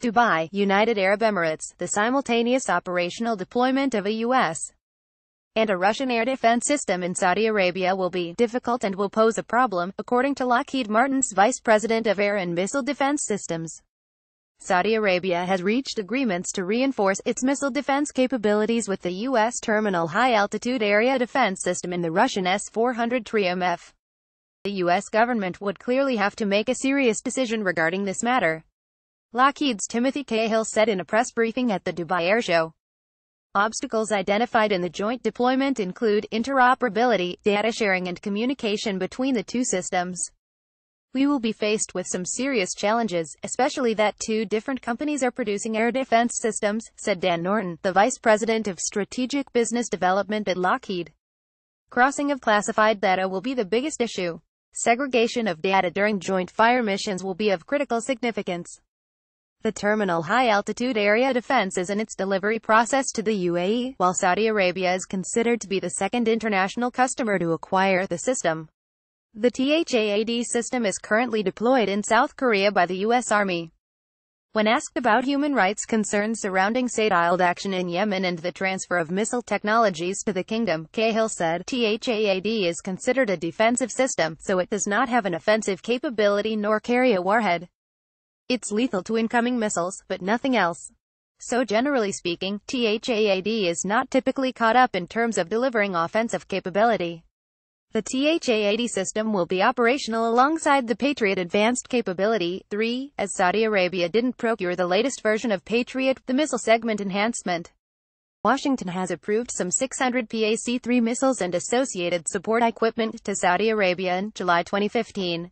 Dubai, United Arab Emirates, the simultaneous operational deployment of a U.S. and a Russian air defense system in Saudi Arabia will be difficult and will pose a problem, according to Lockheed Martin's vice president of air and missile defense systems. Saudi Arabia has reached agreements to reinforce its missile defense capabilities with the U.S. Terminal High Altitude Area Defense System in the Russian S-400 TRIOMF. The U.S. government would clearly have to make a serious decision regarding this matter. Lockheed's Timothy Cahill said in a press briefing at the Dubai Air Show, Obstacles identified in the joint deployment include interoperability, data sharing and communication between the two systems. We will be faced with some serious challenges, especially that two different companies are producing air defense systems, said Dan Norton, the vice president of strategic business development at Lockheed. Crossing of classified data will be the biggest issue. Segregation of data during joint fire missions will be of critical significance. The terminal high-altitude area defense is in its delivery process to the UAE, while Saudi Arabia is considered to be the second international customer to acquire the system. The THAAD system is currently deployed in South Korea by the U.S. Army. When asked about human rights concerns surrounding Sadiled action in Yemen and the transfer of missile technologies to the kingdom, Cahill said, THAAD is considered a defensive system, so it does not have an offensive capability nor carry a warhead. It's lethal to incoming missiles, but nothing else. So generally speaking, THAAD is not typically caught up in terms of delivering offensive capability. The THAAD 80 system will be operational alongside the Patriot Advanced Capability 3, as Saudi Arabia didn't procure the latest version of Patriot, the missile segment enhancement. Washington has approved some 600 PAC-3 missiles and associated support equipment to Saudi Arabia in July 2015.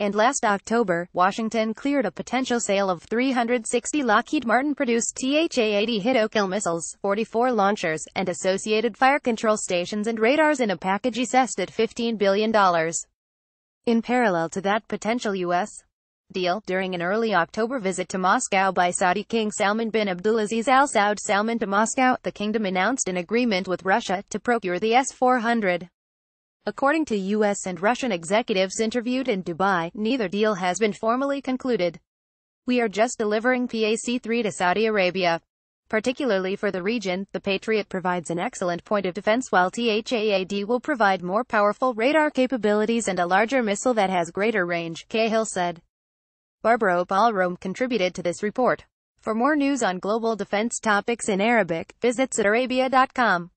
And last October, Washington cleared a potential sale of 360 Lockheed Martin-produced THA-80 Hitokill missiles, 44 launchers, and associated fire control stations and radars in a package assessed at $15 billion. In parallel to that potential U.S deal, during an early October visit to Moscow by Saudi King Salman bin Abdulaziz Al Saud Salman to Moscow, the kingdom announced an agreement with Russia to procure the S-400. According to U.S. and Russian executives interviewed in Dubai, neither deal has been formally concluded. We are just delivering PAC-3 to Saudi Arabia. Particularly for the region, the Patriot provides an excellent point of defense while THAAD will provide more powerful radar capabilities and a larger missile that has greater range, Cahill said. Barbara Balrom contributed to this report. For more news on global defense topics in Arabic, visit Arabia.com.